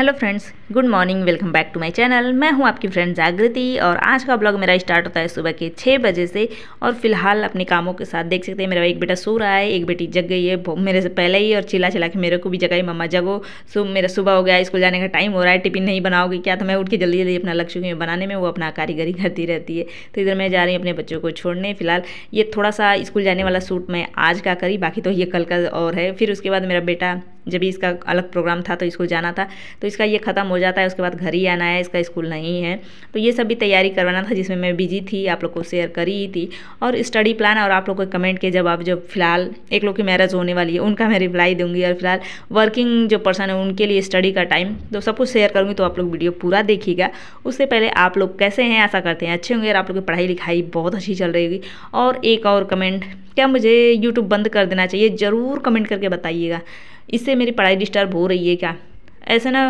Hello friends good morning welcome back to my channel मैं हूं आपकी फ्रेंड जागृति और आज का ब्लॉग मेरा स्टार्ट होता है सुबह के छः बजे से और फिलहाल अपने कामों के साथ देख सकते हैं मेरा एक बेटा सो रहा है एक बेटी जग गई है मेरे से पहले ही और चिल्ला चिल्ला के मेरे को भी जगाई मम्मा जगो सो मेरा सुबह हो गया स्कूल जाने का टाइम हो रहा है टिफिन नहीं बनाओगी क्या तो मैं उठ के जल्दी जल्दी अपना लक्ष्य में बनाने में वो अपना कारीगरी करती रहती है तो इधर मैं जा रही हूँ अपने बच्चों को छोड़ने फिलहाल ये थोड़ा सा स्कूल जाने वाला सूट मैं आज का करी बाकी तो ये कल का और है फिर उसके बाद मेरा बेटा जब इसका अलग प्रोग्राम था तो इसको जाना था तो इसका ये ख़त्म हो जाता है उसके बाद घर ही आना है इसका स्कूल नहीं है तो ये सब भी तैयारी करवाना था जिसमें मैं बिजी थी आप लोग को शेयर करी ही थी और स्टडी प्लान और आप लोग को कमेंट के जवाब जो फिलहाल एक लोग की मैरिज होने वाली है उनका मैं रिप्लाई दूंगी और फिलहाल वर्किंग जो पर्सन है उनके लिए स्टडी का टाइम तो सब कुछ शेयर करूँगी तो आप लोग वीडियो पूरा देखिएगा उससे पहले आप लोग कैसे हैं ऐसा करते हैं अच्छे होंगे और आप लोग की पढ़ाई लिखाई बहुत अच्छी चल रही होगी और एक और कमेंट क्या मुझे यूट्यूब बंद कर देना चाहिए ज़रूर कमेंट करके बताइएगा इससे मेरी पढ़ाई डिस्टर्ब हो रही है क्या ऐसे ना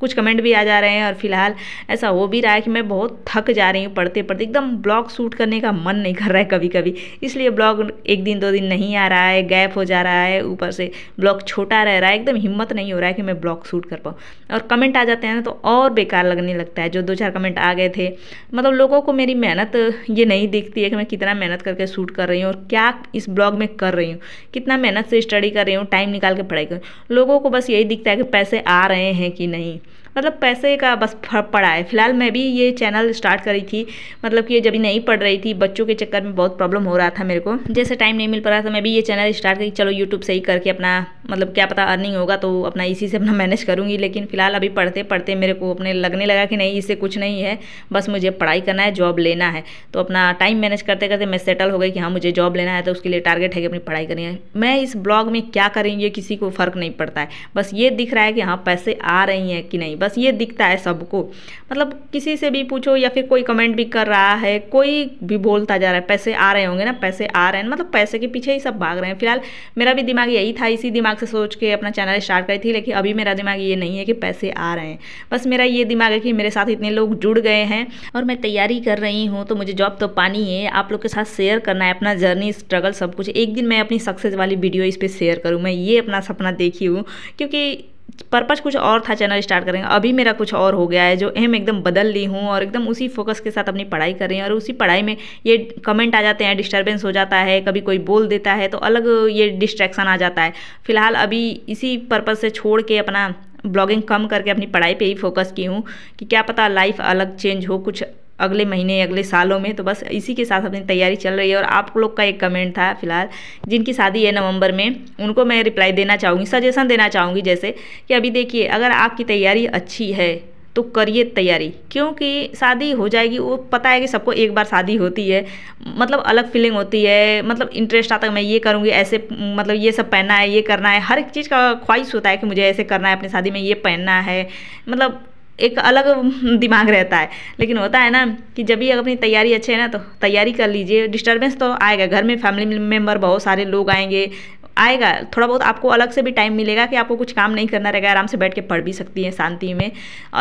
कुछ कमेंट भी आ जा रहे हैं और फिलहाल ऐसा हो भी रहा है कि मैं बहुत थक जा रही हूँ पढ़ते पढ़ते एकदम ब्लॉग शूट करने का मन नहीं कर रहा है कभी कभी इसलिए ब्लॉग एक दिन दो दिन नहीं आ रहा है गैप हो जा रहा है ऊपर से ब्लॉग छोटा रह रहा है एकदम हिम्मत नहीं हो रहा है कि मैं ब्लॉग शूट कर पाऊँ और कमेंट आ जाते हैं ना तो और बेकार लगने लगता है जो दो चार कमेंट आ गए थे मतलब लोगों को मेरी मेहनत ये नहीं दिखती है कि मैं कितना मेहनत करके शूट कर रही हूँ और क्या इस ब्लॉग में कर रही हूँ कितना मेहनत से स्टडी कर रही हूँ टाइम निकाल के पढ़ाई कर लोगों को बस यही दिखता है कि पैसे आ रहे हैं कि नहीं मतलब पैसे का बस पड़ा है फ़िलहाल मैं भी ये चैनल स्टार्ट करी थी मतलब कि जब नहीं पढ़ रही थी बच्चों के चक्कर में बहुत प्रॉब्लम हो रहा था मेरे को जैसे टाइम नहीं मिल पा रहा था मैं भी ये चैनल स्टार्ट करी चलो यूट्यूब से ही करके अपना मतलब क्या पता अर्निंग होगा तो अपना इसी से अपना मैनेज करूँगी लेकिन फ़िलहाल अभी पढ़ते पढ़ते मेरे को अपने लगने लगा कि नहीं इससे कुछ नहीं है बस मुझे पढ़ाई करना है जॉब लेना है तो अपना टाइम मैनेज करते करते मैं सेटल हो गई कि हाँ मुझे जॉब लेना है तो उसके लिए टारगेट है कि अपनी पढ़ाई करनी है मैं इस ब्लॉग में क्या करेंगे किसी को फ़र्क नहीं पड़ता है बस ये दिख रहा है कि हाँ पैसे आ रही हैं कि नहीं बस बस ये दिखता है सबको मतलब किसी से भी पूछो या फिर कोई कमेंट भी कर रहा है कोई भी बोलता जा रहा है पैसे आ रहे होंगे ना पैसे आ रहे हैं मतलब पैसे के पीछे ही सब भाग रहे हैं फिलहाल मेरा भी दिमाग यही था इसी दिमाग से सोच के अपना चैनल स्टार्ट करी थी लेकिन अभी मेरा दिमाग ये नहीं है कि पैसे आ रहे हैं बस मेरा ये दिमाग है कि मेरे साथ इतने लोग जुड़ गए हैं और मैं तैयारी कर रही हूँ तो मुझे जॉब तो पानी है आप लोग के साथ शेयर करना है अपना जर्नी स्ट्रगल सब कुछ एक दिन मैं अपनी सक्सेस वाली वीडियो इस पर शेयर करूँ मैं ये अपना सपना देखी हूँ क्योंकि पर्पज़ कुछ और था चैनल स्टार्ट करेंगे अभी मेरा कुछ और हो गया है जो एम एकदम बदल ली हूँ और एकदम उसी फोकस के साथ अपनी पढ़ाई कर रही हूँ और उसी पढ़ाई में ये कमेंट आ जाते हैं डिस्टर्बेंस हो जाता है कभी कोई बोल देता है तो अलग ये डिस्ट्रैक्शन आ जाता है फिलहाल अभी इसी पर्पज़ से छोड़ के अपना ब्लॉगिंग कम करके अपनी पढ़ाई पर ही फोकस की हूँ कि क्या पता लाइफ अलग चेंज हो कुछ अगले महीने अगले सालों में तो बस इसी के साथ अपनी तैयारी चल रही है और आप लोग का एक कमेंट था फिलहाल जिनकी शादी है नवंबर में उनको मैं रिप्लाई देना चाहूँगी सजेशन देना चाहूँगी जैसे कि अभी देखिए अगर आपकी तैयारी अच्छी है तो करिए तैयारी क्योंकि शादी हो जाएगी वो पता है कि सबको एक बार शादी होती है मतलब अलग फीलिंग होती है मतलब इंटरेस्ट आता है मैं ये करूँगी ऐसे मतलब ये सब पहनना है ये करना है हर एक चीज़ का ख्वाहिश होता है कि मुझे ऐसे करना है अपनी शादी में ये पहनना है मतलब एक अलग दिमाग रहता है लेकिन होता है ना कि जब भी अपनी तैयारी अच्छे है ना तो तैयारी कर लीजिए डिस्टर्बेंस तो आएगा घर में फैमिली मेम्बर बहुत सारे लोग आएंगे आएगा थोड़ा बहुत आपको अलग से भी टाइम मिलेगा कि आपको कुछ काम नहीं करना रहेगा आराम से बैठ के पढ़ भी सकती हैं शांति में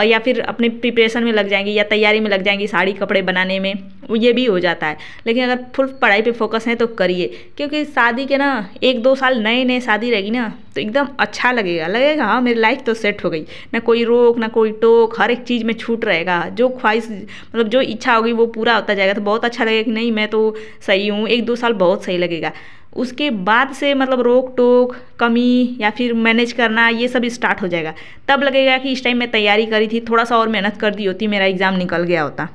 या फिर अपने प्रिपरेशन में लग जाएंगी या तैयारी में लग जाएंगी साड़ी कपड़े बनाने में ये भी हो जाता है लेकिन अगर फुल पढ़ाई पर फोकस है तो करिए क्योंकि शादी के ना एक दो साल नए नए शादी रहेगी ना तो एकदम अच्छा लगेगा लगेगा हाँ मेरी लाइफ तो सेट हो गई ना कोई रोक ना कोई टोक हर एक चीज़ में छूट रहेगा जो ख्वाहिश मतलब जो इच्छा होगी वो पूरा होता जाएगा तो बहुत अच्छा लगेगा कि नहीं मैं तो सही हूँ एक दो साल बहुत सही लगेगा उसके बाद से मतलब रोक टोक कमी या फिर मैनेज करना ये सब स्टार्ट हो जाएगा तब लगेगा कि इस टाइम मैं तैयारी करी थी थोड़ा सा और मेहनत कर दी होती मेरा एग्ज़ाम निकल गया होता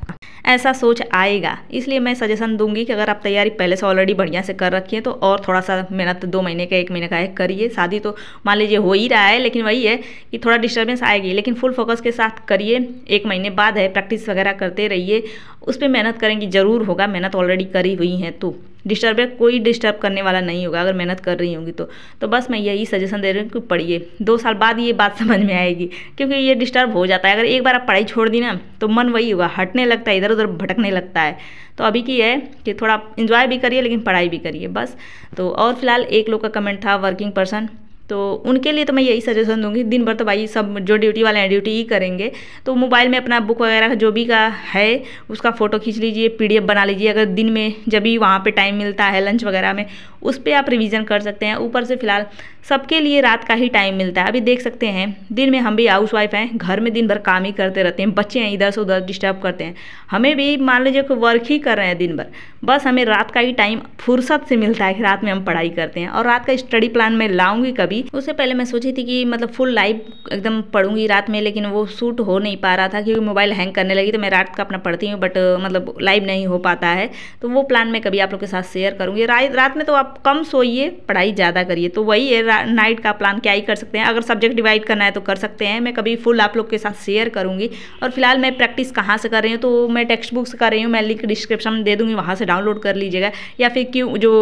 ऐसा सोच आएगा इसलिए मैं सजेशन दूंगी कि अगर आप तैयारी पहले से ऑलरेडी बढ़िया से कर रखी है तो और थोड़ा सा मेहनत दो महीने का एक महीने का एक करिए शादी तो मान लीजिए हो ही रहा है लेकिन वही है कि थोड़ा डिस्टर्बेंस आएगी लेकिन फुल फोकस के साथ करिए एक महीने बाद है प्रैक्टिस वगैरह करते रहिए उस पर मेहनत करेंगी ज़रूर होगा मेहनत ऑलरेडी करी हुई है तो डिस्टर्ब है कोई डिस्टर्ब करने वाला नहीं होगा अगर मेहनत कर रही होंगी तो तो बस मैं यही सजेशन दे रही हूँ कि पढ़िए दो साल बाद ये बात समझ में आएगी क्योंकि ये डिस्टर्ब हो जाता है अगर एक बार आप पढ़ाई छोड़ दी ना तो मन वही होगा हटने लगता है इधर उधर भटकने लगता है तो अभी की है कि थोड़ा इन्जॉय भी करिए लेकिन पढ़ाई भी करिए बस तो और फिलहाल एक लोग का कमेंट था वर्किंग पर्सन तो उनके लिए तो मैं यही सजेशन दूंगी दिन भर तो भाई सब जो ड्यूटी वाले हैं ड्यूटी ही करेंगे तो मोबाइल में अपना बुक वगैरह जो भी का है उसका फ़ोटो खींच लीजिए पीडीएफ बना लीजिए अगर दिन में जब भी वहाँ पर टाइम मिलता है लंच वगैरह में उस पर आप रिविज़न कर सकते हैं ऊपर से फिलहाल सबके लिए रात का ही टाइम मिलता है अभी देख सकते हैं दिन में हम भी हाउस वाइफ हैं घर में दिन भर काम ही करते रहते हैं बच्चे हैं इधर से उधर डिस्टर्ब करते हैं हमें भी मान लीजिए कि वर्क ही कर रहे हैं दिन भर बस हमें रात का ही टाइम फुर्सत से मिलता है कि रात में हम पढ़ाई करते हैं और रात का स्टडी प्लान मैं लाऊंगी कभी उससे पहले मैं सोची थी कि मतलब फुल लाइव एकदम पढ़ूंगी रात में लेकिन वो सूट हो नहीं पा रहा था क्योंकि मोबाइल हैंग करने लगी तो मैं रात का अपना पढ़ती हूँ बट मतलब लाइव नहीं हो पाता है तो वो प्लान मैं कभी आप लोग के साथ शेयर करूँगी रात में तो आप कम सोइए पढ़ाई ज़्यादा करिए तो वही है नाइट का प्लान क्या ही कर सकते हैं अगर सब्जेक्ट डिवाइड करना है तो कर सकते हैं मैं कभी फुल आप लोग के साथ शेयर करूँगी और फिलहाल मैं प्रैक्टिस कहाँ से कर रही हूँ तो मैं टेक्स्ट बुक से कर रही हूँ मैं लिंक डिस्क्रिप्शन में दे दूँगी वहाँ से डाउनलोड कर लीजिएगा या फिर क्यों जो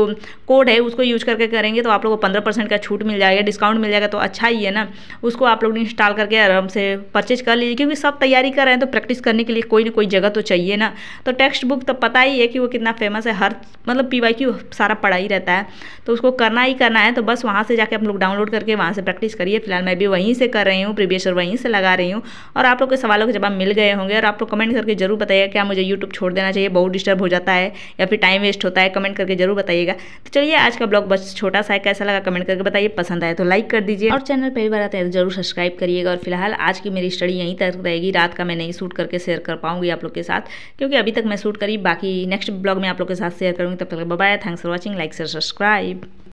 कोड है उसको यूज करके करेंगे तो आप लोग को पंद्रह परसेंट का छूट मिल जाएगा डिस्काउंट मिल जाएगा तो अच्छा ही है ना उसको आप लोग इंस्टॉल करके आराम से परचेज कर लीजिए क्योंकि सब तैयारी कर रहे हैं तो प्रैक्टिस करने के लिए कोई ना कोई जगह तो चाहिए ना तो टेक्स्ट बुक तो पता ही है कि वो कितना फेमस है हर मतलब पी सारा पढ़ाई रहता है है तो उसको करना ही करना है तो बस वहाँ से जाके आप लोग डाउनलोड करके वहाँ से प्रैक्टिस करिए फिलहाल मैं भी वहीं से कर रही हूँ प्रीवियस और वहीं से लगा रही हूँ और आप लोग के सवालों के जवाब मिल गए होंगे और आप लोग कमेंट करके जरूर बताइए क्या मुझे यूट्यूब छोड़ देना चाहिए बहुत डिस्टर्ब हो जाता है या फिर टाइम वेस्ट होता है कमेंट करके जरूर बताइएगा तो चलिए आज का ब्लॉग बस छोटा सा है कैसा लगा कमेंट करके बताइए पसंद आए तो लाइक कर दीजिए और चैनल पहली बार आते हैं तो जरूर सब्सक्राइब करिएगा और फिलहाल आज की मेरी स्टडी यहीं तक रहेगी रात का मैं नहीं शूट करके शेयर कर पाऊंगी आप लोग के साथ क्योंकि अभी तक मैं शूट करी बाकी नेक्स्ट ब्लॉग में आप लोग के साथ शेयर करूँगी तब तक bye thanks for watching like share subscribe.